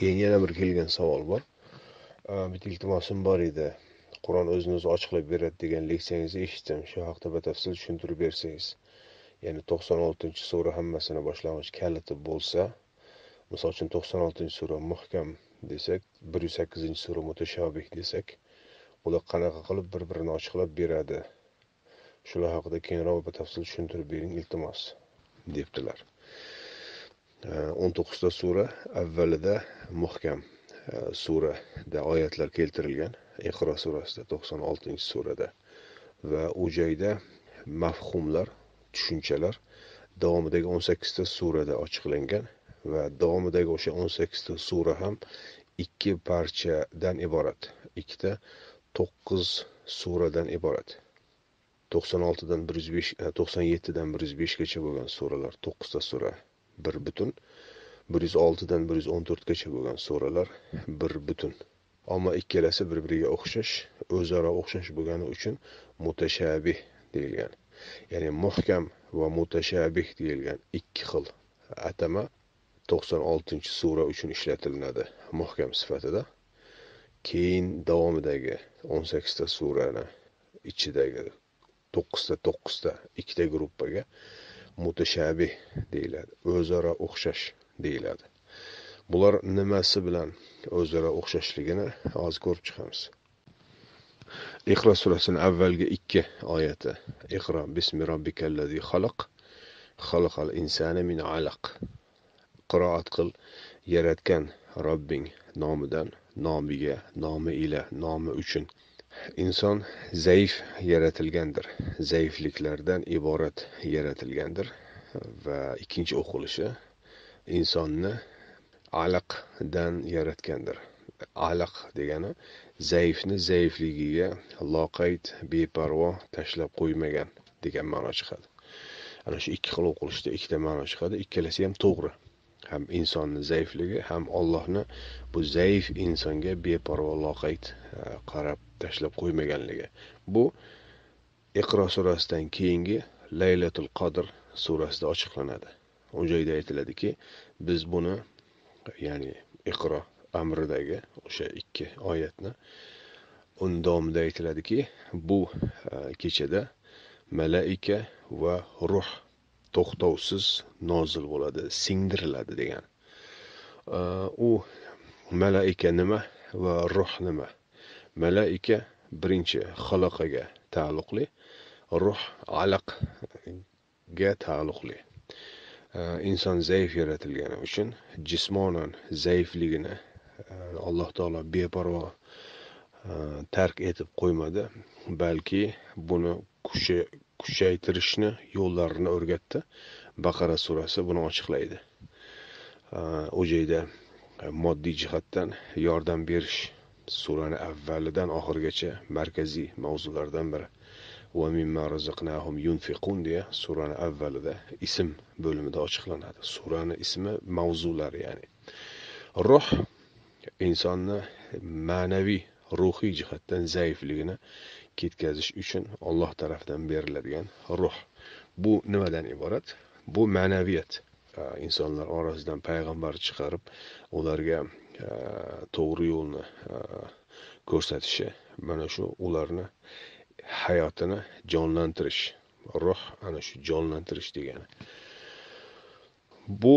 keyin yana bir kelgan savol bor bitta iltimosim bor edi qur'on o'zini o'zi ochiqlab beradi degan leksiyangizni eshitdim shu haqida batafsil tushuntirib bersangiz ya'ni to'qson oltinchi sura hammasini boshlang'ich kaliti bo'lsa misol uchun to'qson oltinchi sura muhkam desak bir yuz sakkizinchi sura mutashobih desak ular qanaqa qilib bir birini ochiqlab beradi shular haqida keyinroq batafsil tushuntirib bering iltimos debdilar o'n to'qqizta sura avvalida muhkam e, surada oyatlar keltirilgan iqro surasida to'qson oltinchi surada va u joyda mafhumlar tushunchalar davomidagi o'n sakkizta surada ochiqlangan va davomidagi o'sha o'n sakkizta sura ham ikki parchadan iborat ikkita to'qqiz suradan iborat to'qson oltidan bir yuz besh e, to'qson yettidan bir yuz beshgacha bo'lgan suralar to'qqizta sura bir butun bir yuz oltidan bir yuz o'n to'rtgacha bo'lgan suralar bir butun ammo ikkalasi bir biriga o'xshash o'zaro o'xshash bo'lgani uchun mutashabih deyilgan ya'ni muhkam va mutashabih deyilgan ikki xil atama to'qson oltinchi sura uchun ishlatilinadi muhkam sifatida keyin davomidagi o'n sakkizta surani ichidagi to'qqizta to'qqizta ikkita gruppaga mutashabi deyiladi o'zaro o'xshash deyiladi bular nimasi bilan o'zaro o'xshashligini hozir ko'rib chiqamiz iqro surasini avvalgi ikki oyati iqro bismi robbikallazi xaloq xalaqal insani min alaq qiroat qil yaratgan robbing nomidan nomiga nomi ila nomi uchun inson zaif yaratilgandir zaifliklardan iborat yaratilgandir va ikkinchi o'qilishi insonni aliqdan yaratgandir aliq degani zaifni zaifligiga loqayd beparvo tashlab qo'ymagan degan ma'no chiqadi ana shu ikki xil o'qilishda ikkita ma'no chiqadi ikkalasi ham to'g'ri ham insonni zaifligi ham ollohni bu zaif insonga beparvo loqayd e, qarab tashlab qo'ymaganligi bu iqro surasidan keyingi laylatul qadr surasida ochiqlanadi u joyda aytiladiki biz buni ya'ni iqro amridagi o'sha ikki oyatni uni davomida aytiladiki bu e, kechada malaika va ruh to'xtovsiz nozil bo'ladi singdiriladi degan e, u malaika nima va ruh nima malaika birinchi xaloqaga taalluqli ruh alaqga taalluqli inson zaif yaratilgani uchun jismonan zaifligini e, alloh taolo beparvo e, tark etib qo'ymadi balki buni kuchaytirishni yo'llarini o'rgatdi baqara surasi buni ochiqlaydi o'jayda moddiy jihatdan yordam berish surani avvalidan oxirigacha markaziy mavzulardan biri va mimma razaqnahum yunfiqun deya surani avvalida ism bo'limida ochiqlanadi surani ismi mavzular ya'ni ruh insonni ma'naviy ruhiy jihatdan zaifligini ketkazish uchun olloh tarafidan beriladigan ruh bu nimadan iborat bu ma'naviyat insonlar orasidan payg'ambar chiqarib ularga to'g'ri yo'lni e, ko'rsatishi mana shu ularni hayotini jonlantirish ruh ana shu jonlantirish degani bu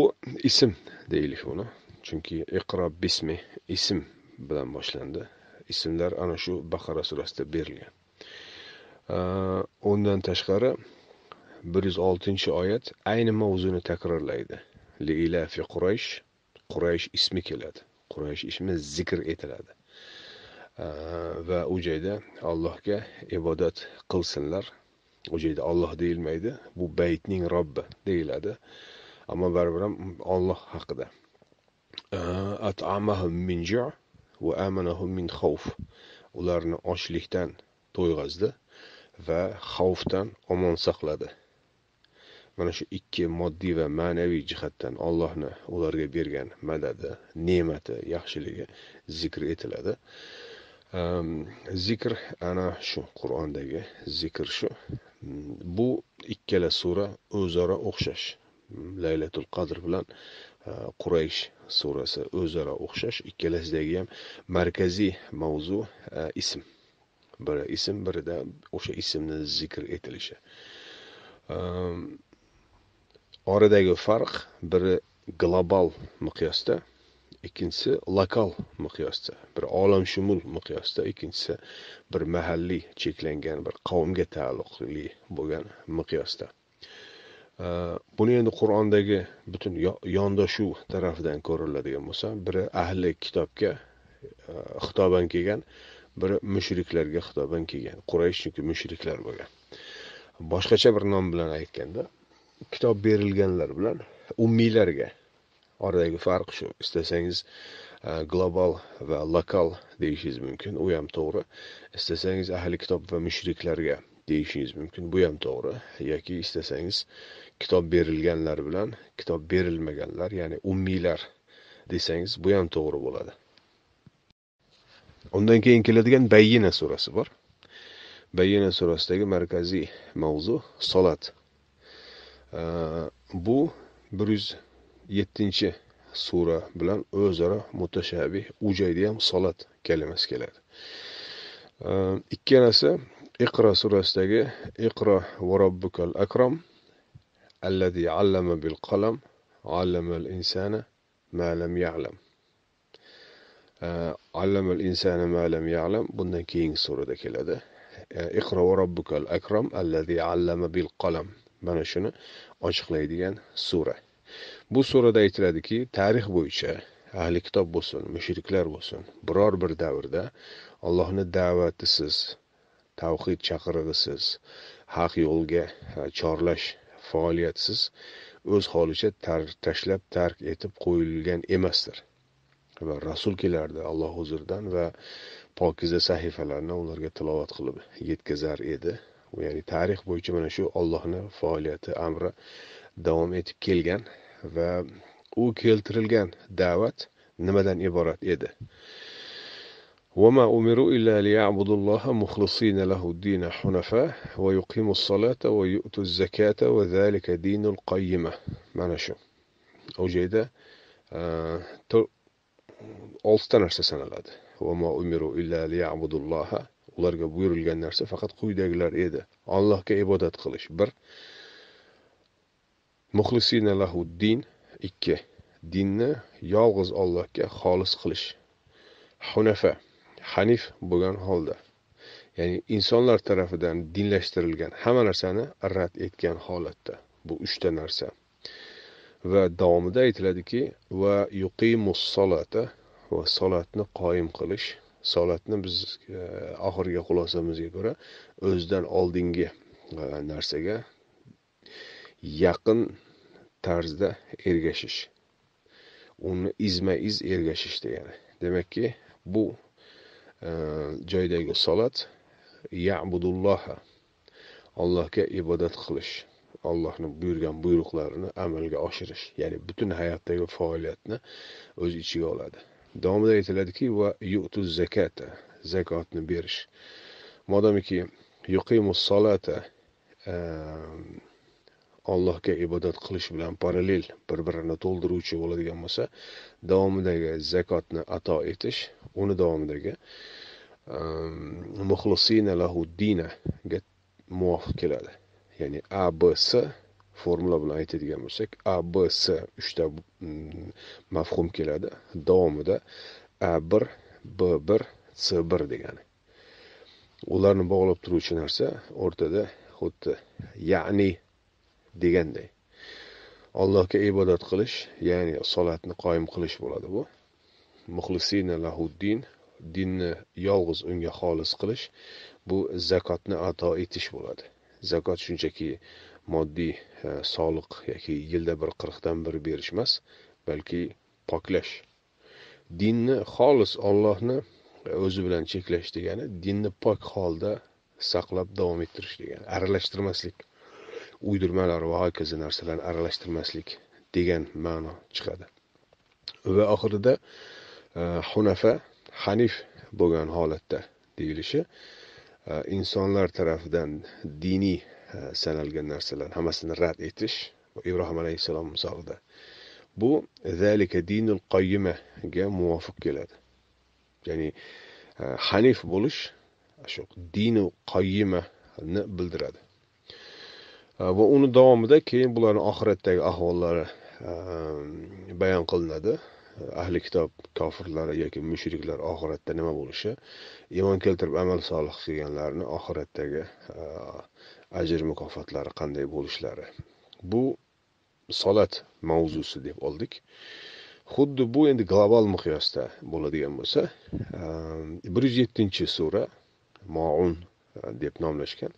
ism deylik buni chunki iqro bismi ism bilan boshlandi ismlar ana shu baqara surasida berilgan e, undan tashqari bir yuz oltinchi oyat ayni mavzuni takrorlaydi fi quraysh quraysh ismi keladi quraysh ismi zikr etiladi va u joyda allohga ibodat qilsinlar u joyda olloh deyilmaydi bu baytning robbi deyiladi ammo baribir ham olloh haqida min va min ularni ochlikdan to'yg'azdi va xavfdan omon saqladi mana shu ikki moddiy va ma'naviy jihatdan allohni ularga bergan madadi ne'mati yaxshiligi zikr etiladi zikr ana shu qur'ondagi zikr shu bu ikkala sura o'zaro o'xshash laylatul qadr bilan quraysh surasi o'zaro o'xshash ikkalasidagi ham markaziy mavzu ism biri ism birida o'sha ismni zikr etilishi oradagi farq biri global miqyosda ikkinchisi lokal miqyosda bir olamshumul miqyosda ikkinchisi bir mahalliy cheklangan bir qavmga taalluqli bo'lgan miqyosda buni endi qur'ondagi butun yondashuv tarafidan ko'riladigan bo'lsa biri ahli kitobga e, xitoban kelgan biri mushriklarga xitoban kelgan quraysh chunki mushriklar bo'lgan boshqacha bir nom bilan aytganda kitob berilganlar bilan umiylarga oradagi farq shu istasangiz e, global va lokal deyishingiz mumkin u ham to'g'ri istasangiz ahli kitob va mushriklarga deyishingiz mumkin bu ham to'g'ri yoki istasangiz kitob berilganlar bilan kitob berilmaganlar ya'ni ummiylar desangiz bu ham to'g'ri bo'ladi undan keyin keladigan bayyina surasi bor bayyina surasidagi markaziy mavzu solat bu bir yuz yettinchi sura bilan o'zaro mutashabih joyda ham solat kalimasi keladi ikkalasi iqro surasidagi iqro va robbikal akrom allazi allama bil qalam allamal insana ma lam ya'lam allamal insana ma lam ya'lam bundan keyingi surada keladi iqro va robbikal akrom allazi allama bil qalam mana shuni ochiqlaydigan sura bu surada aytiladiki tarix bo'yicha ahli kitob bo'lsin mushriklar bo'lsin biror bir davrda allohni da'vatisiz tavhid chaqirig'isiz haq yo'lga chorlash faoliyatsiz o'z holicha tar tashlab tark etib qo'yilgan emasdir va rasul kelardi alloh huzuridan va pokiza sahifalarni ularga tilovat qilib yetkazar edi ya'ni tarix bo'yicha mana shu ollohni faoliyati amri davom etib kelgan va u keltirilgan da'vat nimadan iborat edi وما أمروا إلا ليعبدوا الله مخلصين له الدين حنفاء ويقيموا الصلاة ويؤتوا الزكاة وذلك دين القيمة معنى شو أوجيدا آه أولتنا سنلاد وما أمروا إلا ليعبدوا الله ularga buyurilgan narsa faqat quyidagilar edi allohga ibodat qilish bir muxlisina lahuddin ikki dinni yolg'iz ollohga xolis qilish hunafa hanif bo'lgan holda ya'ni insonlar tarafidan dinlashtirilgan hamma narsani rad etgan holatda bu uchta narsa va davomida aytiladiki va yuqimus solata va solatni qoyim qilish solatni biz e, oxirgi xulosamizga ko'ra o'zidan oldingi e, narsaga yaqin tarzda ergashish uni izma iz ergashish degani demakki bu e, joydagi solat yabudulloha allohga ibodat qilish allohni buyurgan buyruqlarini amalga oshirish ya'ni butun hayotdagi faoliyatni o'z ichiga oladi davomida aytiladiki va yutu zakata zakotni berish modomiki yuqimus solata allohga ibodat qilish bilan parallel bir birini to'ldiruvchi bo'ladigan bo'lsa davomidagi zakotni ato etish uni davomidagi muxlisina lahu dinaga muvofiq keladi ya'ni a b s formula bilan aytadigan bo'lsak a b s uchta mm, mafhum keladi davomida a bir b bir c bir degani ularni bog'lab turuvchi narsa o'rtada xuddi ya'ni deganday allohga ibodat qilish ya'ni solatni qoyim qilish bo'ladi bu muxlisina lahuddin dinni yolg'iz unga xolis qilish bu zakotni ato etish bo'ladi zakot shunchaki moddiy e, soliq yoki yilda bir qirqdan bir berish emas balki poklash dinni xolis ollohni o'zi bilan cheklash degani dinni pok holda saqlab davom ettirish degani aralashtirmaslik uydirmalar va hokazo narsalarni aralashtirmaslik degan ma'no chiqadi va oxirida e, hunafa hanif bo'lgan holatda deyilishi e, insonlar tarafidan diniy sanalgan narsalar hammasini rad etish ibrohim alayhissalom misolida bu zalika dinul qayyimaga muvofiq keladi ya'ni e, hanif bo'lish shu dinu qayyimani bildiradi e, va uni davomida keyin bularni oxiratdagi ahvollari e, bayon qilinadi ahli kitob kofirlari yoki mushriklar oxiratda nima bo'lishi iymon keltirib amal solih qilganlarni oxiratdagi ajr mukofotlari qanday bo'lishlari bu solat mavzusi deb oldik xuddi bu endi global miqyosda bo'ladigan bo'lsa ehm, bir yuz yettinchi sura maun eh, deb nomlashgan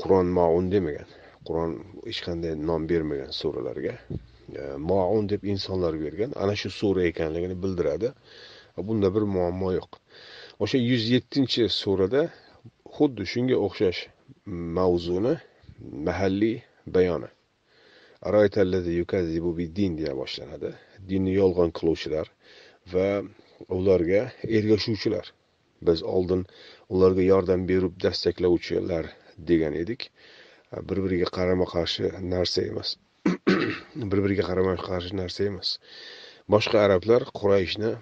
qur'on maun demagan qur'on hech qanday nom bermagan suralarga eh, maun deb insonlar bergan ana shu sura ekanligini bildiradi bunda bir muammo yo'q o'sha yuz yettinchi surada xuddi shunga o'xshash mavzuni mahalliy bayoni deya boshlanadi dinni yolg'on qiluvchilar va ularga ergashuvchilar biz oldin ularga yordam berib dastaklovchilar degan edik bir biriga qarama qarshi narsa emas bir biriga qarama qarshi narsa emas boshqa arablar qurayshni e,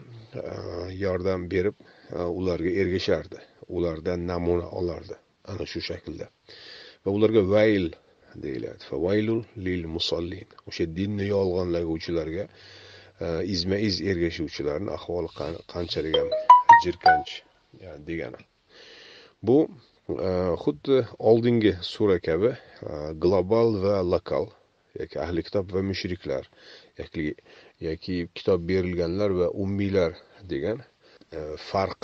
yordam berib e, ularga ergashardi ulardan namuna olardi ana shu shaklda va ularga vayl deyiladi vaylul lil musallin o'sha dinni yolg'onlaguvchilarga e, izma iz ergashuvchilarni ahvoli qanchalik ham jirkanch degani bu e, xuddi oldingi sura kabi e, global va lokal yoki ahli kitob va mushriklar yoki yoki kitob berilganlar va ummiylar degan farq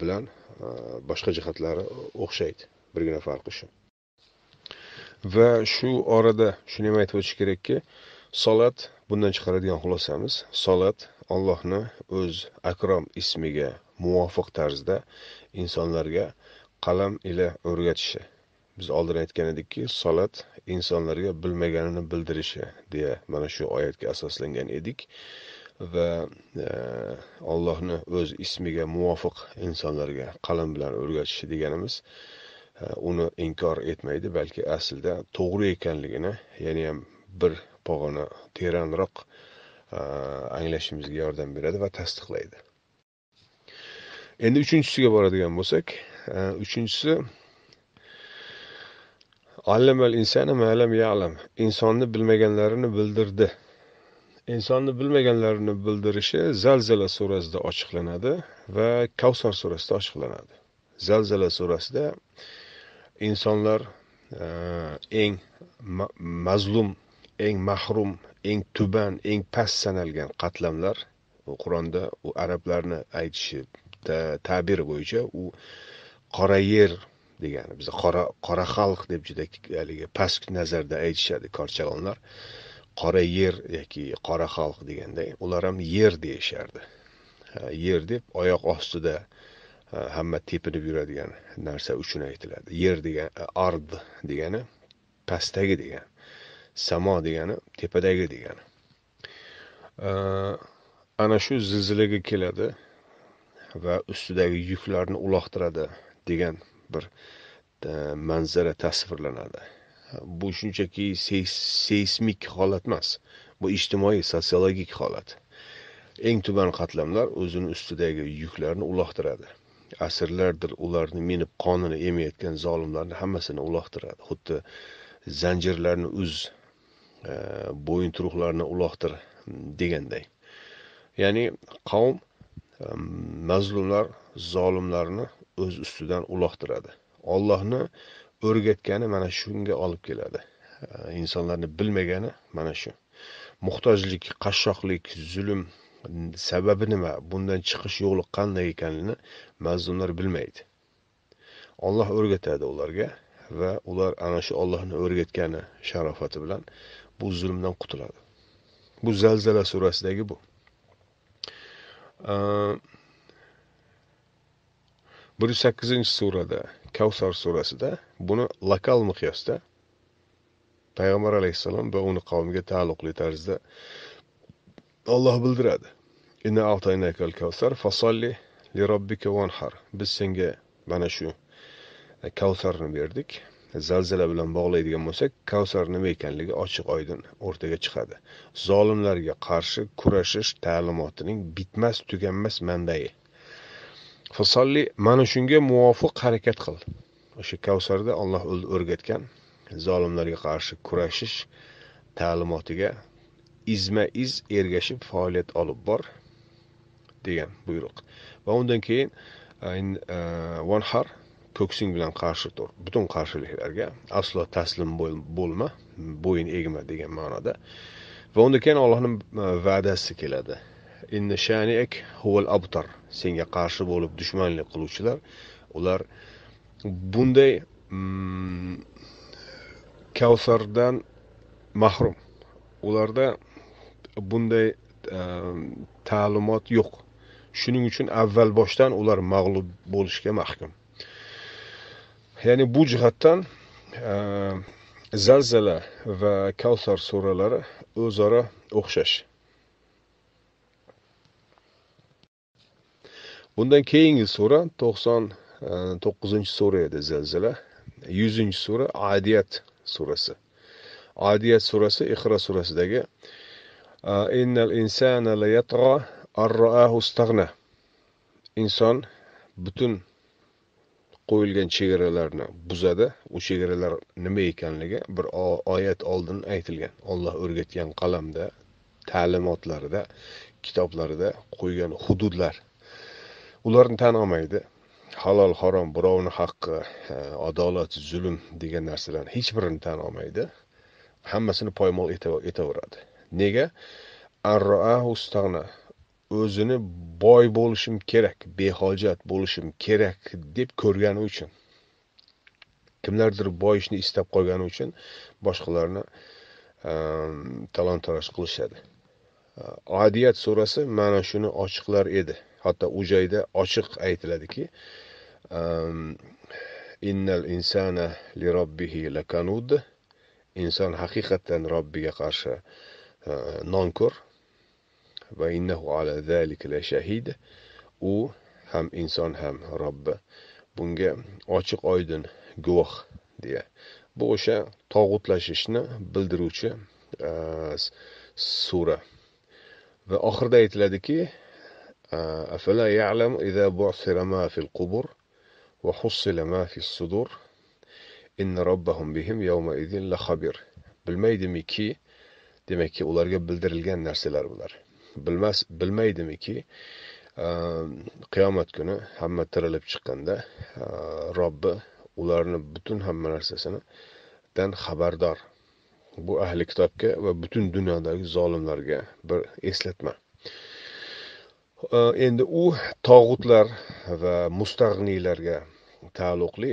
bilan E, boshqa jihatlari o'xshaydi birgina farqi shu va shu orada shuni ham aytib o'tish kerakki solat bundan chiqaradigan xulosamiz solat allohni o'z akrom ismiga muvofiq tarzda insonlarga qalam ila o'rgatishi biz oldin aytgan edikki solat insonlarga bilmaganini bildirishi deya mana shu oyatga asoslangan edik va ollohni e, o'z ismiga muvofiq insonlarga qalam bilan o'rgatishi deganimiz e, uni inkor etmaydi balki aslida to'g'ri ekanligini yana ham bir pog'ona teranroq e, anglashimizga yordam beradi va tasdiqlaydi endi uchinchisiga boradigan bo'lsak uchinchisi allamal insana malam ya'lam insonni bilmaganlarini bildirdi insonni bilmaganlarini bildirishi zalzala surasida ochiqlanadi va kavsar surasida ochiqlanadi zalzala surasida insonlar e, eng ma mazlum eng mahrum eng tuban eng past sanalgan qatlamlar u qur'onda u arablarni aytishi ta'biri bo'yicha u qora yer degani biza qora qora xalq deb juda haligi past nazarda aytishadi korchalonlar qora yer yoki qora xalq deganda ular ham yer deyishardi yer deb oyoq ostida hamma tepinib yuradigan narsa uchun aytiladi yer degan e, ard degani pastdagi degani samo degani tepadagi degani ana shu zilzilaga keladi va ustidagi yuklarni uloqtiradi degan bir e, manzara tasvirlanadi bu shunchaki seysmik holat emas bu ijtimoiy sotsiologik holat eng tuban qatlamlar o'zini ustidagi yuklarni uloqtiradi asrlardir ularni minib qonini emayotgan zolimlarni hammasini uloqtiradi xuddi zanjirlarni uz e, bo'yinturuqlarni uloqtir deganday ya'ni qavm e, mazlumlar zolimlarni o'z ustidan uloqtiradi ollohni o'rgatgani mana shunga olib keladi insonlarni bilmagani mana shu muhtojlik qashshoqlik zulm sababi nima bundan chiqish yo'li qanday ekanini mazlumlar bilmaydi olloh o'rgatadi ularga va ular ana shu ollohni o'rgatgani sharofati bilan bu zulmdan qutuladi bu zalzala surasidagi bu bir yuz sakkizinchi surada kavsar surasida buni lokal miqyosda payg'ambar alayhissalom va uni qavmiga taalluqli tarzda olloh bildiradi inna li robbika biz senga mana shu e, kavsarni berdik zalzala bilan bog'laydigan bo'lsak kavsar nima ekanligi ochiq oydin o'rtaga chiqadi zolimlarga qarshi kurashish ta'limotining bitmas tuganmas manbai fasolli mana shunga muvofiq harakat qil o'sha kavsarda olloh o'rgatgan zolimlarga qarshi kurashish ta'limotiga izma iz ergashib faoliyat olib bor degan buyruq va undan keyin vanhar e, e, ko'ksing bilan qarshi tur butun qarshiliklarga aslo taslim bo'lma bo'yin egma degan ma'noda va undan keyin ollohni e, va'dasi keladi huval abtar senga qarshi bo'lib dushmanlik qiluvchilar ular bunday kavsardan mahrum ularda bunday ta'limot yo'q shuning uchun avval boshdan ular mag'lub bo'lishga mahkum ya'ni bu jihatdan zalzala va kavsar suralari o'zaro o'xshash bundan keyingi sura to'qson e, to'qqizinchi sura edi zilzila yuzinchi sura adiyat surasi adiyat surasi ihro surasidagi e, insana inson butun qo'yilgan chegaralarni buzadi u chegaralar nima ekanligi bir oyat oldin aytilgan olloh o'rgatgan qalamda ta'limotlarida kitoblarida qo'ygan hududlar ularni tan olmaydi halol harom birovni haqqi e, adolat zulm degan narsalarni hech birini tan olmaydi hammasini poymol etaveradi nega o'zini boy bo'lishim kerak behojat bo'lishim kerak deb ko'rgani uchun kimlardir boyishni istab qolgani uchun boshqalarni e, talon taroj qilishadi e, adiyat surasi mana shuni ochiqlar edi hatto u joyda ochiq aytiladiki ehm, innal insana li robbihi lakanud inson haqiqatdan robbiga qarshi e, nonko'r va innahu ala zalika la shahid u ham inson ham robbi bunga ochiq oydin guvoh deya bu o'sha tog'utlashishni bildiruvchi e, sura va oxirida aytiladiki أفلا يعلم إذا بعثر ما في القبر وحصل ما في الصدور إن ربهم بهم يومئذ لخبر بالميدم كي demek ki ularga bildirilgan narsalar bular. Bilmas bilmaydimiki, qiyomat kuni hamma tirilib chiqqanda Robbi ularni butun hamma narsasinidan xabardor. Bu ahli kitobga va butun dunyodagi zolimlarga bir eslatma. E, endi u tog'utlar va mustag'niylarga taalluqli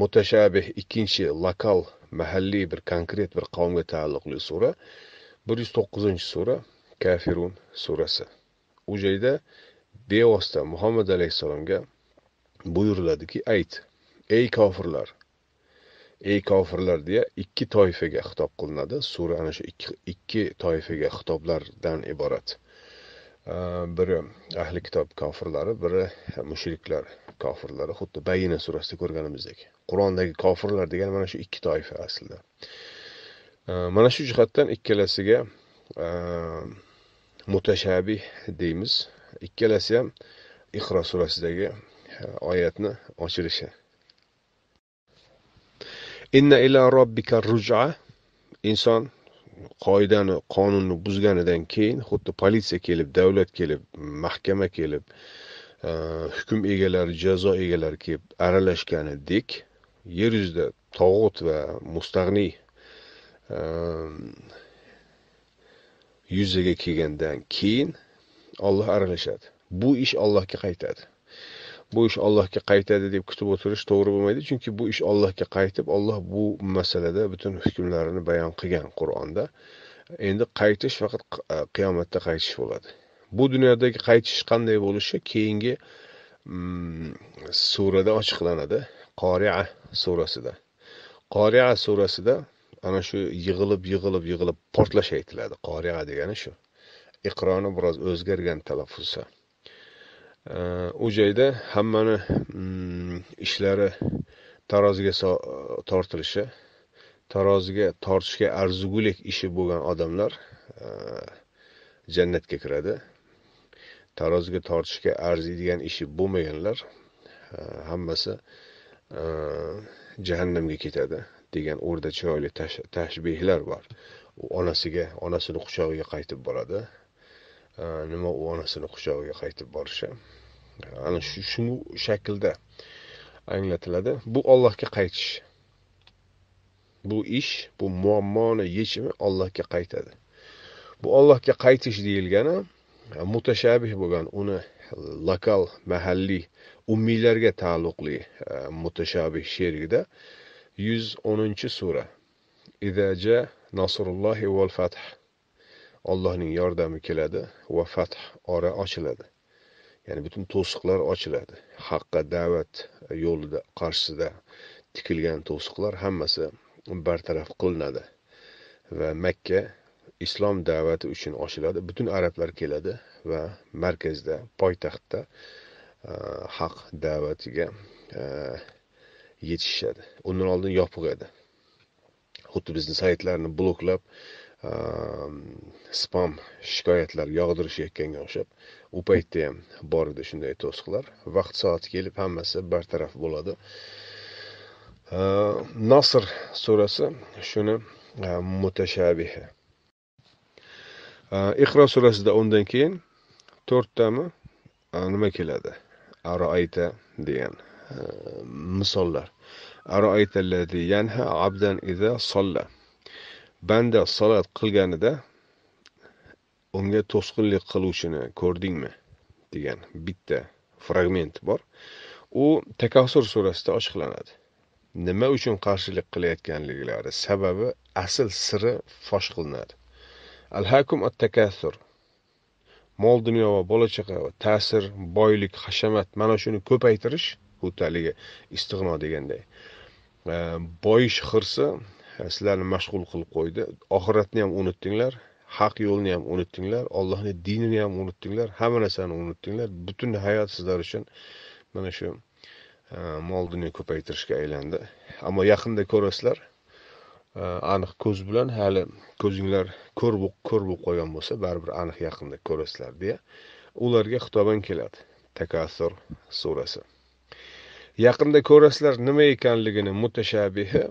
mutashabih ikkinchi lokal mahalliy bir konkret bir qavmga taalluqli sura bir yuz to'qqizinchi sura kafirun surasi u joyda bevosita muhammad alayhissalomga buyuriladiki ayt ey kofirlar ey kofirlar deya ikki toifaga xitob qilinadi sura ana shu ikki, ikki toifaga xitoblardan iborat Э, biri ahli kitob kofirlari biri e, mushriklar kofirlari xuddi bayina surasida ko'rganimizdek qur'ondagi kofirlar degan mana shu ikki toifa aslida mana shu jihatdan ikkalasiga e, mutashabih deymiz ikkalasi ham iqro surasidagi e, oyatni ochilishi inna ila robbika ruj'a inson qoidani qonunni buzganidan keyin xuddi politsiya kelib davlat kelib mahkama kelib e, hukm egalari jazo egalari kelib aralashganidek yer yuzida tog'ut va mustag'niy e, yuzaga kelgandan keyin olloh aralashadi bu ish ollohga qaytadi bu ish ollohga qaytadi deb kutib o'tirish to'g'ri bo'lmaydi chunki bu ish ollohga qaytib olloh bu masalada butun hukmlarini bayon qilgan qur'onda endi qaytish faqat e, qiyomatda qaytish bo'ladi bu dunyodagi qaytish qanday bo'lishi keyingi mm, surada ochiqlanadi qoria surasida qoria surasida ana shu yig'ilib yig'ilib yig'ilib portlash aytiladi qoria degani shu iqroni biroz o'zgargan talaffuzi u joyda hammani mm, ishlari taroziga tortilishi taroziga tortishga arzigulik ishi bo'lgan odamlar e, jannatga kiradi taroziga tortishga arziydigan ishi bo'lmaganlar e, hammasi e, jahannamga ketadi degan o'rda chiroyli tashbehlar bor u onasiga onasini quchog'iga qaytib boradi nima u onasini quchog'iga qaytib borishi ana shu shu shaklda anglatiladi bu ollohga qaytish bu ish bu muammoni yechimi ollohga qaytadi bu ollohga qaytish deyilgani e, mutashabih bo'lgan uni lokal mahalliy umiylarga taalluqli e, mutashabih sherigida yuz o'ninchi sura idaja nasrullohi val fath Allohning yordami keladi va fath ora ochiladi ya'ni butun to'siqlar ochiladi haqqa da'vat yo'lida qarshisida tikilgan to'siqlar hammasi bartaraf qilinadi va makka islom da'vati uchun ochiladi butun arablar keladi va markazda poytaxtda e, haq da'vatiga e, yetishishadi undan oldin yopiq edi xuddi bizni saytlarni bloklab spam shikoyatlar yog'dirishayotganga o'xshab u paytda ham bor edi shunday to'siqlar vaqt soati kelib hammasi bartaraf bo'ladi nasr surasi shuni mutashabihi iqro surasida undan keyin to'rttami э, nima keladi aroayta degan э, misollar aroayta yanha abdan iza solla banda salat qilganida unga to'sqinlik qiluvchini ko'rdingmi degan bitta fragment bor u takasur surasida ochiqlanadi nima uchun qarshilik qilayotganliklari sababi asl siri fosh qilinadi al hakum at takasur mol dunyo va bola chaqa ta'sir boylik hashamat mana shuni ko'paytirish xuddi haligi istig'no deganday boyish hirsi sizlarni mashg'ul qilib qo'ydi oxiratni ham unutdinglar haq yo'lni ham unutdinglar ollohni dinini ham unutdinglar hamma narsani unutdinglar butun hayot sizlar uchun mana shu e, mol dunyo ko'paytirishga aylandi ammo yaqinda ko'rasizlar e, aniq ko'z bilan hali ko'zinglar ko'r ko'r bo'lib qolgan bo'lsa baribir aniq yaqinda ko'rasizlar deya ularga xitoban keladi takassur surasi yaqinda ko'rasizlar nima ekanligini mutashabihi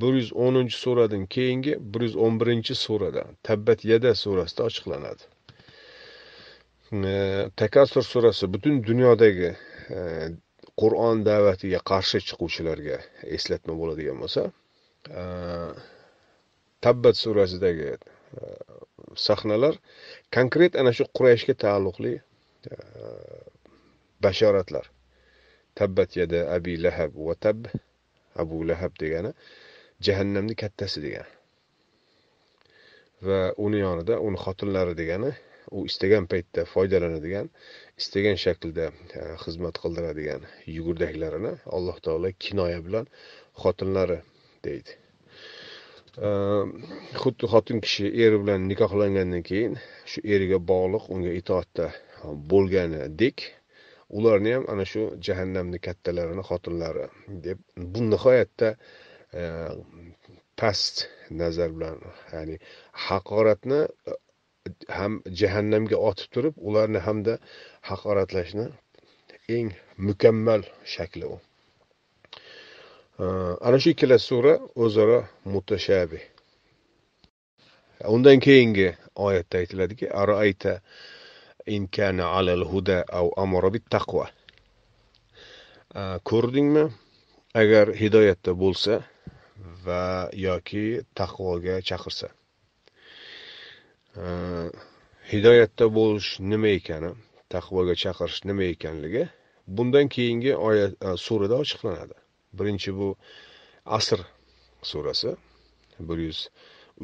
bir yuz o'ninchi suradan keyingi bir yuz o'n birinchi surada tabbat yada surasida ochiqlanadi takasur surasi butun dunyodagi e, qur'on da'vatiga qarshi chiquvchilarga eslatma bo'ladigan bo'lsa e, tabbat surasidagi e, sahnalar konkret ana shu qurayshga taalluqli bashoratlar tabbat yada abi lahab va tab abu lahab degani jahannamni kattasi degan va uni yonida uni xotinlari degani u istagan paytda foydalanadigan istagan shaklda e, xizmat qildiradigan yugurdaklarini alloh taolo kinoya bilan xotinlari deydi e, xuddi xotin kishi eri bilan nikohlangandan keyin shu eriga bog'liq unga itoatda bo'lganidek ularni ham ana shu jahannamni kattalarini xotinlari deb bu nihoyatda E, past nazar bilan ya'ni haqoratni e, ham jahannamga otib turib ularni hamda haqoratlashni eng mukammal shakli u e, ana shu ikkala sura o'zaro mutashabih undan keyingi oyatda aytiladiki aroayta in kana alal huda av amara bit taqva ko'rdingmi agar hidoyatda bo'lsa va yoki taqvoga chaqirsa hidoyatda bo'lish nima ekani taqvoga chaqirish nima ekanligi bundan keyingi oyat e, surada ochiqlanadi birinchi bu asr surasi bir yuz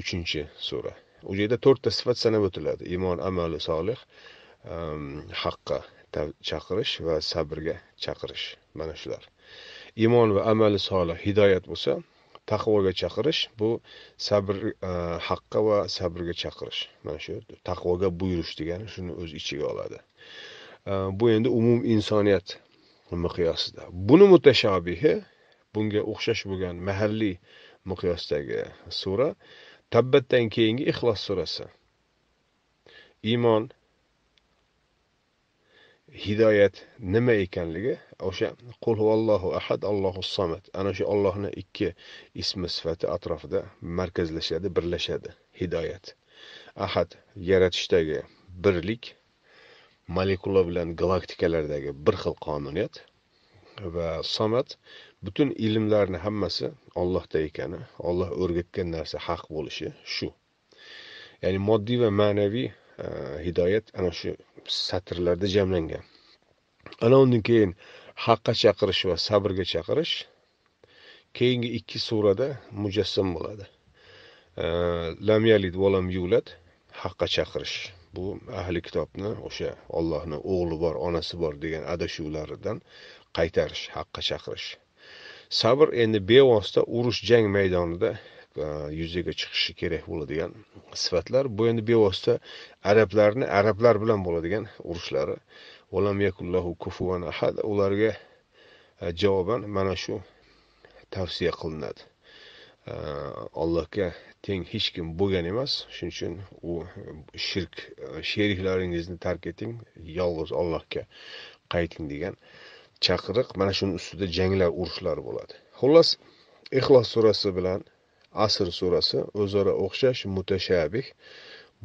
uchinchi sura u yerda to'rtta sifat sanab o'tiladi iymon amali solih haqqa chaqirish va sabrga chaqirish mana shular iymon va amali solih hidoyat bo'lsa taqvoga chaqirish bu sabr e, haqqa va sabrga chaqirish mana shu taqvoga buyurish degani shuni o'z ichiga oladi e, bu endi umum insoniyat miqyosida buni mutashobihi bunga o'xshash bo'lgan mahalliy miqyosdagi sura tabbatdan keyingi ixlos surasi iymon hidoyat nima ekanligi o'sha qul huvallohu ahad allohu samad ana shu ollohni ikki ismi sifati atrofida markazlashadi birlashadi hidoyat ahad yaratishdagi birlik molekula bilan galaktikalardagi bir xil qonuniyat va samad butun ilmlarni hammasi ollohda ekani olloh o'rgatgan narsa haq bo'lishi shu ya'ni moddiy va ma'naviy Э, hidoyat ana shu satrlarda jamlangan ana undan keyin haqqa chaqirish va sabrga chaqirish keyingi ikki surada mujassam bo'ladi э, lam yalid valam yulad haqqa chaqirish bu ahli kitobni o'sha ollohni o'g'li bor onasi bor degan adashuvlaridan qaytarish haqqa chaqirish sabr endi bevosita urush jang maydonida E, yuzaga chiqishi kerak bo'ladigan sifatlar bu endi bevosita arablarni arablar bilan bo'ladigan urushlari yakullahu ahad ularga e, javoban mana shu tavsiya qilinadi e, allohga teng hech kim bo'lgan emas shuning uchun u shirk sheriklaringizni tark eting yolg'iz ollohga qayting degan chaqiriq mana shuni ustida janglar urushlar bo'ladi xullas ixlos surasi bilan asr surasi o'zaro o'xshash mutashabih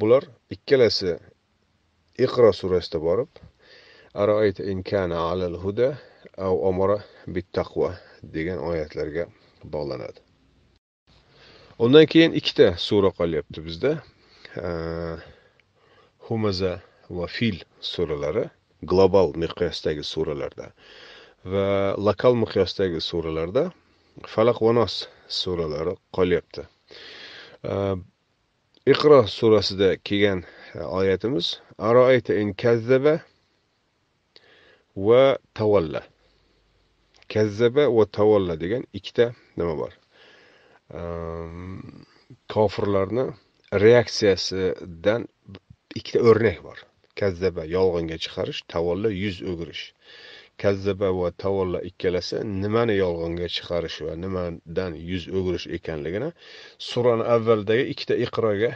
bular ikkalasi iqro surasida borib amara taqvo degan oyatlarga bog'lanadi undan keyin ikkita sura qolyapti bizda humaza va fil suralari global miqyosdagi suralarda va lokal miqyosdagi suralarda falaq va nos suralari qolyapti iqro э, surasida kelgan э, oyatimiz aroayta in kazzaba va tavalla kazzaba va tavalla degan ikkita nima bor kofirlarni reaksiyasidan ikkita o'rnak bor kazzaba yolg'onga chiqarish tavalla yuz o'girish kazzaba va tavalla ikkalasi nimani yolg'onga chiqarish va nimadan yuz o'girish ekanligini surani avvaldagi ikkita iqroga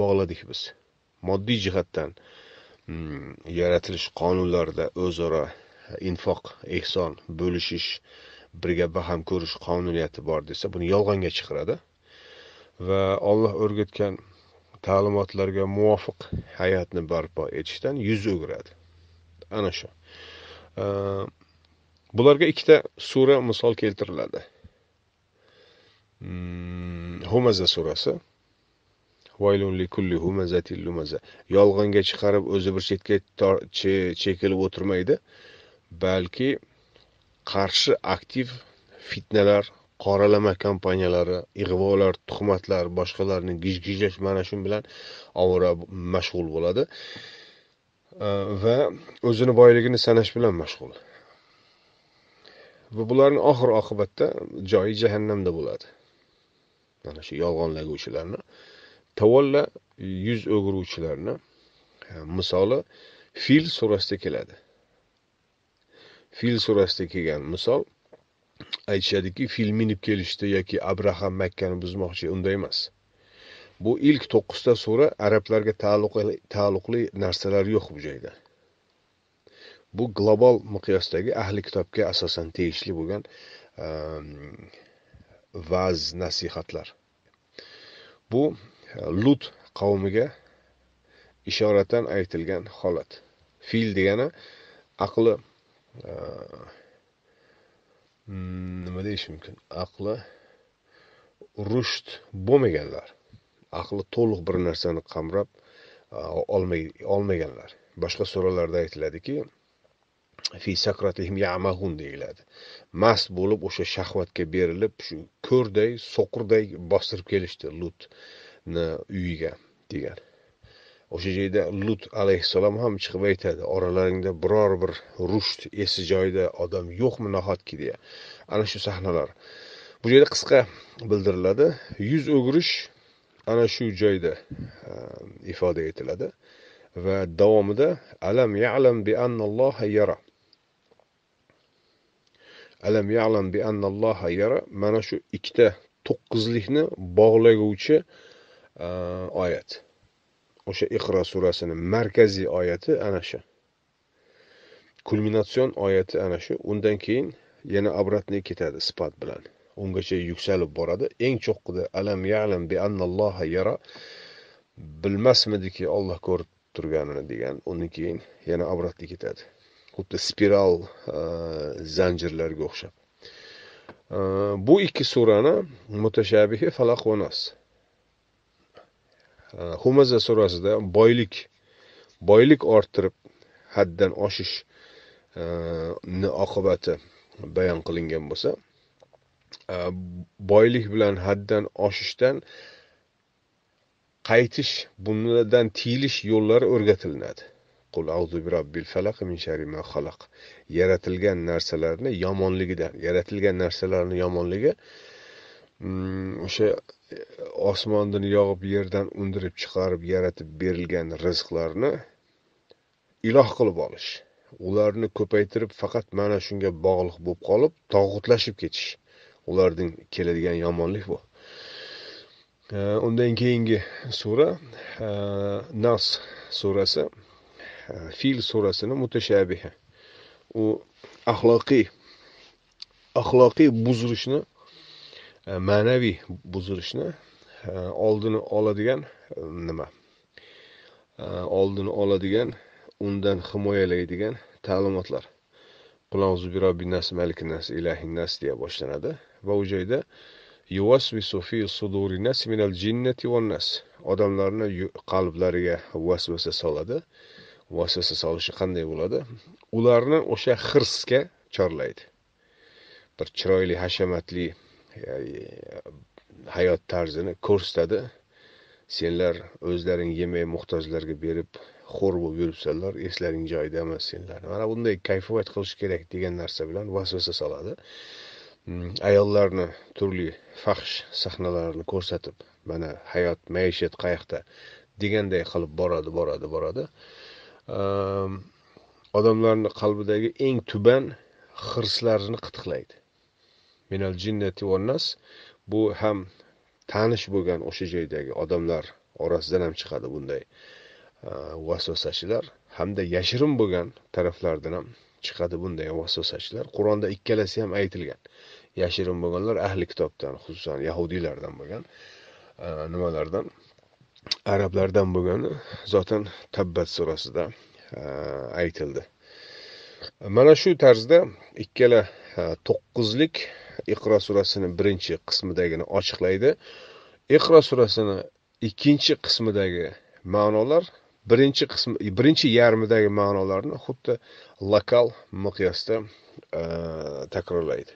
bog'ladik biz moddiy jihatdan mm, yaratilish qonunlarida o'zaro infoq ehson bo'lishish birga baham ko'rish qonuniyati bor desa buni yolg'onga chiqaradi va olloh o'rgatgan ta'limotlarga muvofiq hayotni barpo etishdan yuz o'giradi ana shu bularga ikkita sura misol keltiriladi hmm, humaza surasi yolg'onga chiqarib o'zi bir chetga chekilib o'tirmaydi balki qarshi aktiv fitnalar qoralama kompaniyalari ig'volar tuhmatlar boshqalarni gijgijlash mana shu bilan ovora mashg'ul bo'ladi va o'zini boyligini sanash bilan mashg'ul va bularni oxir oqibatda joyi jahannamda bo'ladi mana shu yolg'onlaguvchilarni tavalla yuz o'giruvchilarni misoli fil surasida keladi fil surasida kelgan misol aytishadiki fil minib kelishdi yoki abraham makkani buzmoqchi unday emas bu ilk to'qqizta sura arablarga taalluqli, taalluqli narsalar yo'q bu joyda bu global miqyosdagi ahli kitobga asosan tegishli bo'lgan ehm, vaz nasihatlar bu lut qavmiga ishoratan aytilgan holat fil degani aqli ehm, nima deyish mumkin aqli rusht bo'lmaganlar aqli to'liq bir narsani qamrab olmaganlar boshqa suralarda aytiladiki fi deyiladi mast bo'lib o'sha shahvatga berilib shu ko'rday so'qirday bostirib kelishdi lutni uyiga degan o'sha joyda lut alayhissalom ham chiqib aytadi oralaringda biror bir rusht esi joyida odam yo'qmi nahotki deya ana shu sahnalar bu yerda qisqa bildiriladi yuz o'girish ana shu joyda ehm, ifoda etiladi va davomida alam yalam bi annalloha yara alam yalam bi annalloha yara mana shu ikkita to'qqizlikni bog'laguvchi ehm, oyat o'sha iqro surasini markaziy oyati ana shu kulminatsion oyati ana shu undan keyin yana обратный ketadi sifat bilan ungacha yuksalib boradi eng cho'qqida alam yalam bi annalloha yara bilmasmidiki olloh ko'rib turganini degan undan keyin yana obratga ketadi xuddi spiral e, zanjirlarga o'xshab e, bu ikki surani mutashabihi falaq va nas e, humaza surasida boylik boylik orttirib haddan oshish oqibati bayon qilingan bo'lsa Э, boylik bilan haddan oshishdan qaytish bundan tiyilish yo'llari o'rgatilinadi qul auzu falaq min yaratilgan narsalarni yomonligidan yaratilgan narsalarni yomonligi mm, o'sha e, osmondan yog'ib yerdan undirib chiqarib yaratib berilgan rizqlarni iloh qilib olish ularni ko'paytirib faqat mana shunga bog'liq bo'lib qolib tog'utlashib ketish ulardan keladigan yomonlik bu undan keyingi sura nas surasi fil surasini mutashabihi u axloqiy axloqiy buzilishni ma'naviy buzilishni oldini oladigan nima oldini oladigan undan himoyalaydigan ta'limotlar qulozubi robbinnas malikinnas ilahinnas deya boshlanadi va u joyda yuvasvisu fi suduri nas minal jinnati wan nas odamlarni qalblariga vasvasa soladi vasvasa solishi qanday bo'ladi ularni o'sha hirsga chorlaydi bir chiroyli hashamatli hayot tarzini ko'rsatadi senlar o'zlaring yemay muhtojlarga berib xo'r bo'lib yuribsanlar eslaring joyidami senlar mana bunday kayfiyat qilish kerak degan narsa bilan vasvasa soladi ayollarni turli fahsh sahnalarini ko'rsatib mana hayot maishat qayoqda deganday qilib boradi boradi boradi odamlarni qalbidagi eng tuban hirslarini qitiqlaydi minal jinnati vannas bu ham tanish bo'lgan o'sha joydagi odamlar orasidan ham chiqadi bunday vasvasachilar hamda yashirin bo'lgan taraflardan ham chiqadi bunday vasvasachilar qur'onda ikkalasi ham aytilgan yashirin bo'lganlar ahli kitobdan xususan yahudiylardan bo'lgan e, nimalardan arablardan bo'lgani zotan tabbat surasida e, aytildi mana shu tarzda ikkala e, to'qqizlik iqro surasini birinchi qismidagini ochiqlaydi iqro surasini ikkinchi qismidagi ma'nolar birinchi qism birinchi yarmidagi ma'nolarni xuddi lokal miqyosda takrorlaydi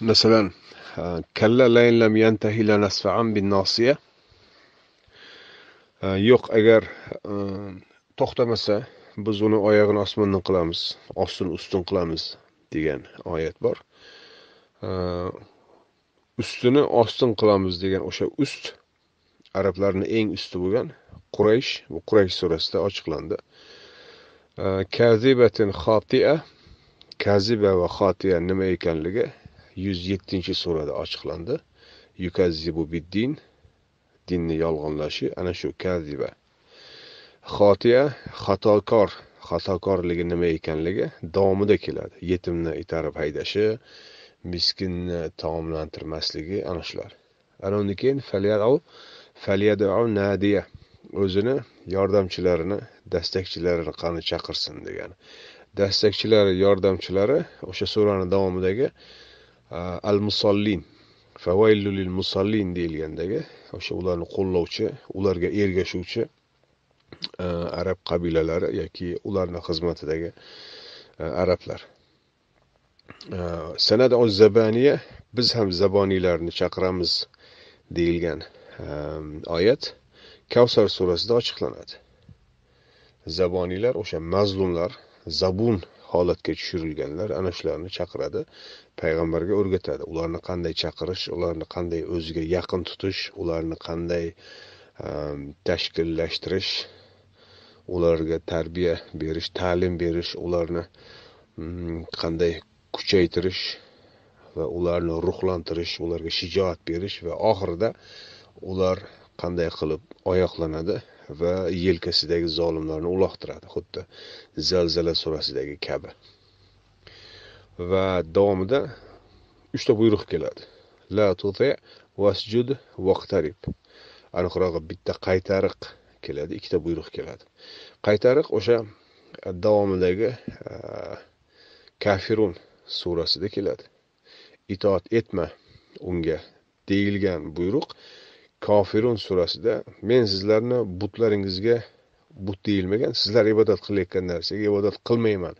مثلا e, kalla layin lam yantahi lanasfa'an bin nasiya e, yo'q agar e, to'xtamasa biz uni oyog'ini osmondan qilamiz ostini ustun qilamiz degan oyat bor ustini ostin qilamiz degan o'sha ust arablarni eng usti bo'lgan quraysh bu quraysh surasida ochiqlandi kazibatin xotia kaziba va xotia nima ekanligi yuz yettinchi surada ochiqlandi yukazibu biddin dinni yolg'onlashi ana shu kaziba xotiya xatokor xatokorligi nima ekanligi davomida keladi yetimni itarib haydashi miskinni taomlantirmasligi ana shular ana undan keyin falyadau nadiya o'zini yordamchilarini dastakchilarini qani chaqirsin degani dastakchilari yordamchilari o'sha surani davomidagi al musallin favaylulil musallin deyilgandagi o'sha ularni qo'llovchi ularga ergashuvchi arab qabilalari yoki ularni xizmatidagi arablar sanada zabaniya biz ham zaboniylarni chaqiramiz deyilgan oyat kavsar surasida ochiqlanadi zaboniylar o'sha mazlumlar zabun holatga tushirilganlar ana shularni chaqiradi payg'ambarga o'rgatadi ularni qanday chaqirish ularni qanday o'ziga yaqin tutish ularni qanday ehm, tashkillashtirish ularga tarbiya berish ta'lim berish ularni mm, qanday kuchaytirish va ularni ruhlantirish ularga shijoat berish va oxirida ular qanday qilib oyoqlanadi va yelkasidagi zolimlarni uloqtiradi xuddi zalzala surasidagi kabi va davomida uchta buyruq keladi la tuti vasjud vaqtarib aniqrog'i bitta qaytariq keladi ikkita buyruq keladi qaytariq o'sha davomidagi e, kafirun surasida keladi itoat etma unga deyilgan buyruq kofirun surasida men sizlarni butlaringizga but deyilmagan sizlar ibodat qilayotgan narsaga ibodat qilmayman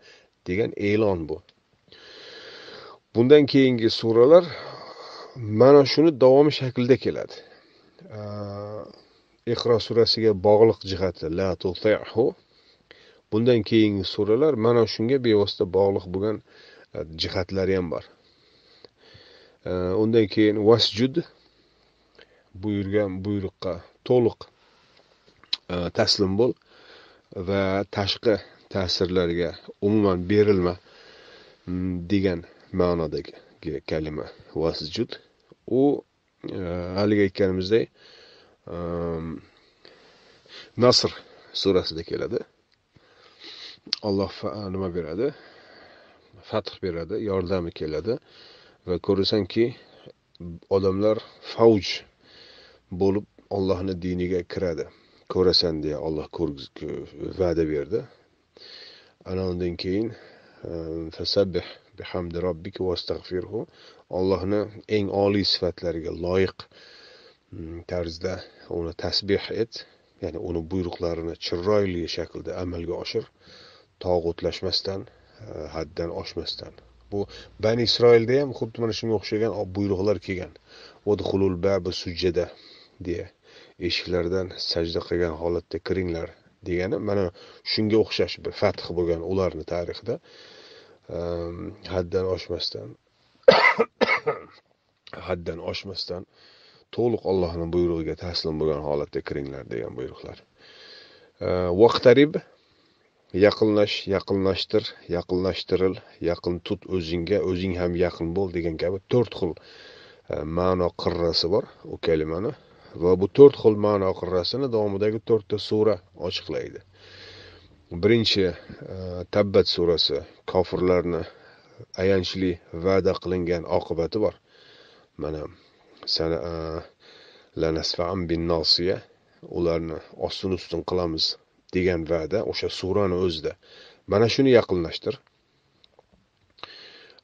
degan e'lon bu bundan keyingi suralar mana shuni davomi shaklida keladi ehro surasiga bog'liq jihati la tutihu bundan keyingi suralar mana shunga bevosita bog'liq bo'lgan e, jihatlari ham bor undan keyin vasjud buyurgan buyruqqa to'liq e, taslim bo'l va tashqi ta'sirlarga umuman berilma degan ma'nodagi kalima vasjud u e, haligi aytganimizdek e, nasr surasida keladi alloh nima beradi fath beradi yordami keladi va ko'rasanki odamlar favj bo'lib ollohni diniga kiradi ko'rasan deya olloh va'da berdi ana undan keyin e, bihamdi robbiki vastag'firhu allohni eng oliy sifatlariga loyiq mm, tarzda uni tasbeh et ya'ni uni buyruqlarini chiroyli shaklda amalga oshir tog'utlashmasdan e, haddan oshmasdan bu bani isroilda ham xuddi mana shunga o'xshagan buyruqlar kelgan udhulul babi sujjada deya eshiklardan sajda qilgan holatda kiringlar degani mana shunga o'xshash bir fath bo'lgan ularni tarixida Ehm, haddan oshmasdan haddan oshmasdan to'liq ollohni buyrug'iga taslim bo'lgan holatda kiringlar degan buyruqlar vaqtarib ehm, yaqinlash yaqinlashtir yaqinlashtiril yaqin tut o'zingga o'zing ham yaqin bo'l degan kabi to'rt xil ehm, ma'no qirrasi bor u kalimani va bu to'rt xil ma'no qirrasini davomidagi to'rtta sura ochiqlaydi birinchi e, tabbat surasi kofirlarni ayanchli va'da qilingan oqibati bor mana e, lanasfaan bin ularni ostin ustun qilamiz degan va'da o'sha surani o'zida mana shuni yaqinlashtir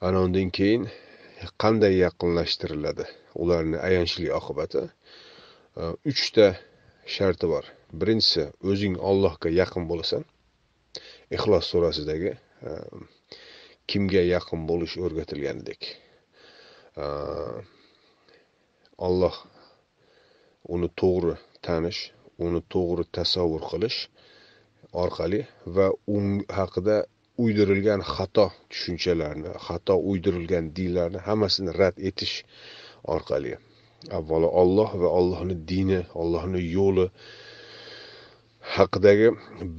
ana undan keyin qanday yaqinlashtiriladi ularni ayanchli oqibati e, uchta sharti bor birinchisi o'zing ollohga yaqin bo'lasan ixlos surasidagi e, kimga yaqin bo'lish o'rgatilganidek olloh e, uni to'g'ri tanish uni to'g'ri tasavvur qilish orqali va u haqida uydirilgan xato tushunchalarni xato uydirilgan dinlarni hammasini rad etish orqali avvalo olloh va ollohni dini ollohni yo'li haqidagi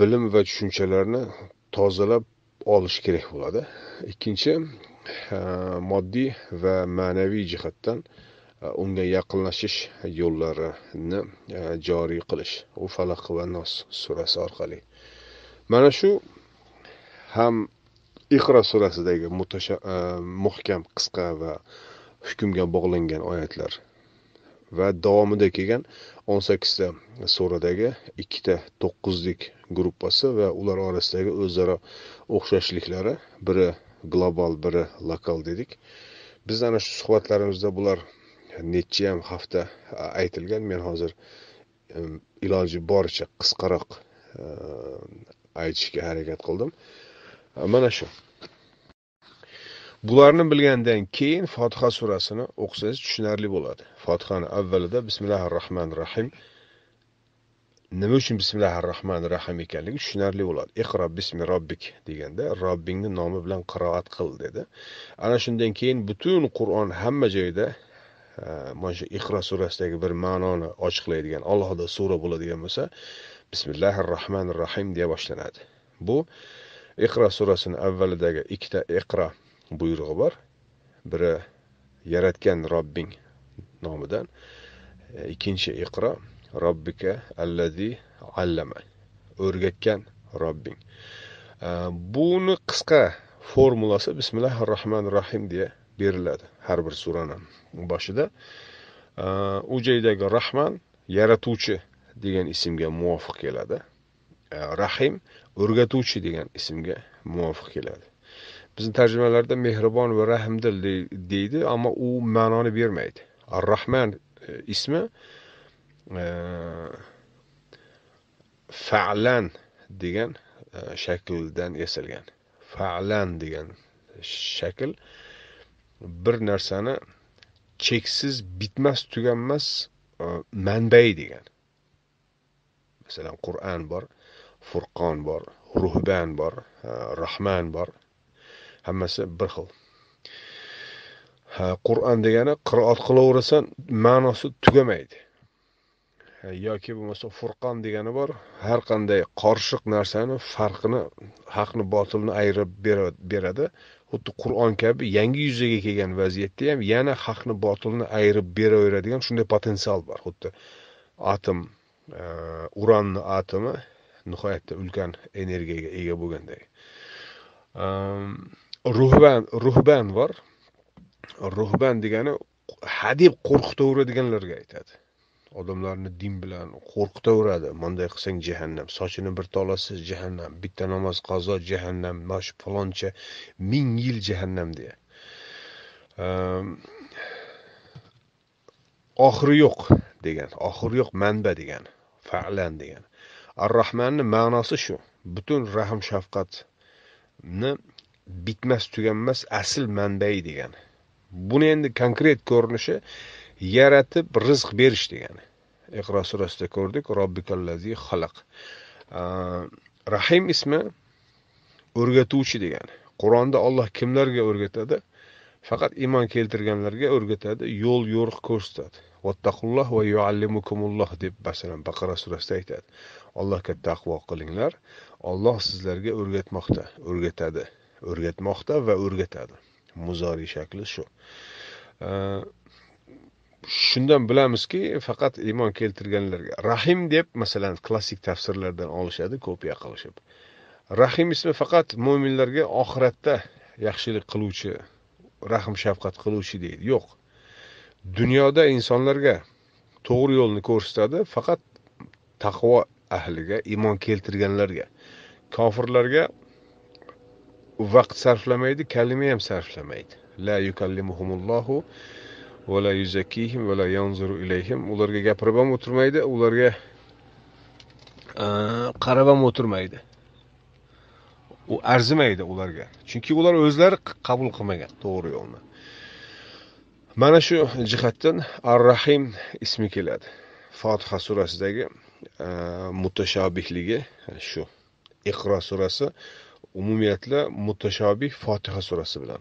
bilim va tushunchalarni tozalab olish kerak bo'ladi ikkinchi moddiy va ma'naviy jihatdan unga yaqinlashish yo'llarini joriy qilish u falaq va nos surasi orqali mana shu ham iqro surasidagi muhkam qisqa va hukmga bog'langan oyatlar va davomida kelgan o'n sakkizta so'radagi ikkita to'qqizlik gruppasi va ular orasidagi o'zaro o'xshashliklari biri global biri lokal dedik biz ana shu suhbatlarimizda bular nechiyam hafta aytilgan men hozir iloji boricha qisqaroq aytishga harakat qildim mana shu bularni bilgandan keyin fotiha surasini o'qisangiz tushunarli bo'ladi fotihani avvalida bismillahi rohmanir rohim nima uchun bismillahi rohmanir rohim ekanligi tushunarli bo'ladi iqro bismi robbik deganda robbingni nomi bilan qiroat qil dedi ana shundan keyin butun qur'on hamma joyda e, mana shu iqro surasidagi bir ma'noni ochiqlaydigan alohida sura bo'ladigan bo'lsa bismillahi rohmanir rohim deya boshlanadi bu iqro surasini avvalidagi ikkita iqro buyrug'i bor biri yaratgan robbing nomidan e, ikkinchi iqro robbika allazi allama o'rgatgan robbing e, buni qisqa formulasi bismillahi rohmanir rohim deya beriladi har bir surani boshida e, u joydagi rahman yaratuvchi degan ismga muvofiq keladi rahim o'rgatuvchi degan ismga muvofiq keladi bizni tarjimalarda mehribon va rahmdil deydi ammo u ma'noni bermaydi Ar-Rahman e, ismi e, fa'lan degan e, shakldan yasalgan fa'lan degan shakl bir narsani cheksiz bitmas tuganmas manbai degan masalan qur'on bor furqon bor ruhban bor rahman bor hammasi bir xil qur'on degani qiroat qilaverasan ma'nosi tugamaydi yoki bo'lmasa furqon degani bor har qanday qorshiq narsani farqini haqni botilni ayirib beradi xuddi qur'on kabi yangi yuzaga kelgan vaziyatda ham yana haqni botilni ayirib beraveradigan shunday potensial bor xuddi atom e, uranni atomi nihoyatda ulkan energiyaga ega bo'lganday ehm, ruhban ruhban bor ruhban degani hadeb qo'rqitaveradiganlarga aytadi odamlarni din bilan qo'rqitaveradi bunday qilsang jahannam sochini bir tolasiz jahannam bitta namoz qazo jahannam mana shu faloncha ming yil jahannam deya ehm, oxiri yo'q degan oxiri yo'q manba degan falan degan ar rahmanni ma'nosi shu butun rahm shafqatni bitmas tuganmas asl manbai degan buni endi konkret ko'rinishi yaratib rizq berish degani iqro surasida ko'rdik robbikallazi xalaq rahim ismi o'rgatuvchi degani qur'onda olloh kimlarga o'rgatadi faqat iymon keltirganlarga o'rgatadi yo'l yo'riq ko'rsatadi vattaqulloh va yuallimukumulloh deb masalan baqara surasida aytadi allohga taqvo qilinglar olloh sizlarga o'rgatmoqda o'rgatadi o'rgatmoqda va o'rgatadi muzoriy shakli shu shundan bilamizki faqat iymon keltirganlarga rahim deb masalan klassik tafsirlardan olishadi kopiya qilishib rahim ismi faqat mo'minlarga oxiratda yaxshilik qiluvchi rahm shafqat qiluvchi deydi yo'q dunyoda insonlarga to'g'ri yo'lni ko'rsatadi faqat taqvo ahliga iymon keltirganlarga kofirlarga vaqt sarflamaydi kalima ham sarflamaydi la yukallimuhumullohu va la yuzakkihim va la yanzuru ilayhim ularga gapirib ham o'tirmaydi ularga qarab ham o'tirmaydi u arzimaydi ularga chunki ular o'zlari qabul qilmagan to'g'ri yo'lni mana shu jihatdan ar rahim ismi keladi fotiha surasidagi mutashobihligi shu iqro surasi umumiyatla mutashobih fotiha surasi bilan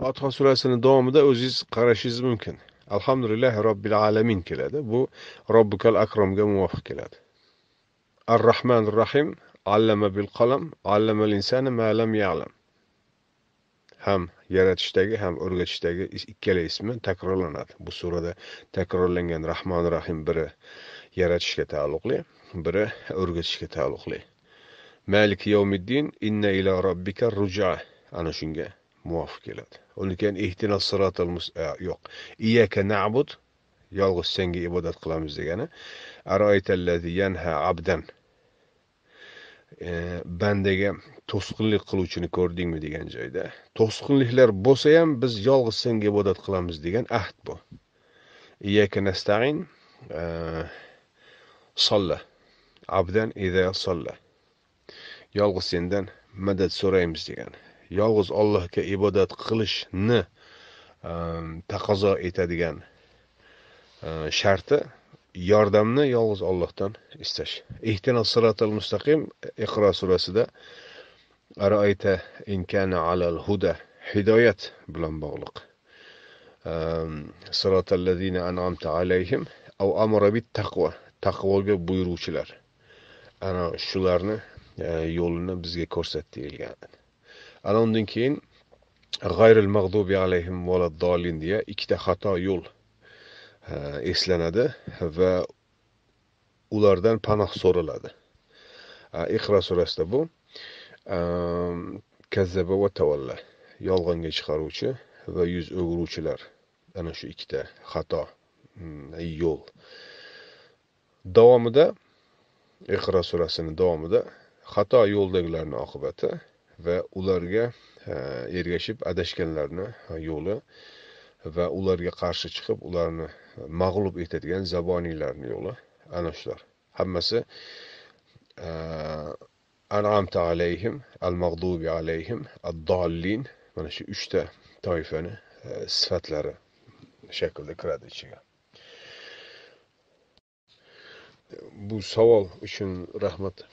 fotiha surasini davomida o'zingiz qarashingiz mumkin alhamdulillahi robbil alamin keladi bu robbikal akromga muvofiq keladi ar rahmanir rahim allama bil qalam allamal insani ma lam ya'lam ham yaratishdagi ham o'rgatishdagi ikkala ismi takrorlanadi bu surada takrorlangan rahmonir rahim biri yaratishga taalluqli biri o'rgatishga taalluqli malik yovmiddin inna ila robbika ruja ana shunga muvofiq keladi Ulkan keyin ihtina sirotil e, yo'q iyaka na'bud yolg'iz senga ibodat qilamiz degani aroytallazi yanha abdan e, bandaga to'sqinlik qiluvchini ko'rdingmi degan joyda to'sqinliklar bo'lsa ham biz yolg'iz senga ibodat qilamiz degan ahd bu iyaka nastain e, solla abdan ida solla yolg'iz sendan madad so'raymiz degan yolg'iz ollohga ibodat qilishni ehm, taqozo etadigan ehm, sharti yordamni yolg'iz ollohdan istash ehtino siratal mustaqim iqro surasida araayta inkana alal huda hidoyat bilan bog'liq ehm, an'amta alayhim amara taqvo taqvoga buyuruvchilar ana shularni E, yo'lini bizga ko'rsat deyilgan ana undan keyin g'ayril mag'dubi alayhim valaddolin deya ikkita xato yo'l e, eslanadi va ulardan panoh so'raladi e, iqro surasida bu kazzaba va tavalla yolg'onga chiqaruvchi va yuz o'giruvchilar ana shu ikkita xato mm, yo'l davomida iqro surasini davomida xato yo'ldagilarni oqibati va ularga e, ergashib adashganlarni yo'li va ularga qarshi chiqib ularni mag'lub etadigan zaboniylarni yo'li ana shular hammasi e, an'amta alayhim al mag'dubi alayhim ad dollin mana shu uchta toifani e, sifatlari shaklida kiradi ichiga bu savol uchun rahmat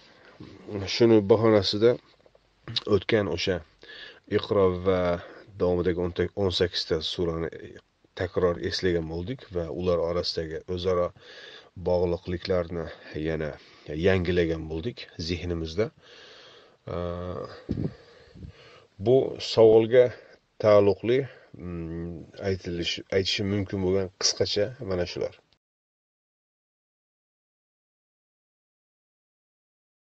shuni bahonasida o'tgan o'sha iqro va davomidagi o'n sakkizta surani takror eslagan bo'ldik va ular orasidagi o'zaro bog'liqliklarni yana yangilagan bo'ldik zehnimizda bu savolga taalluqli mm, aytilishi aytishim mumkin bo'lgan qisqacha mana shular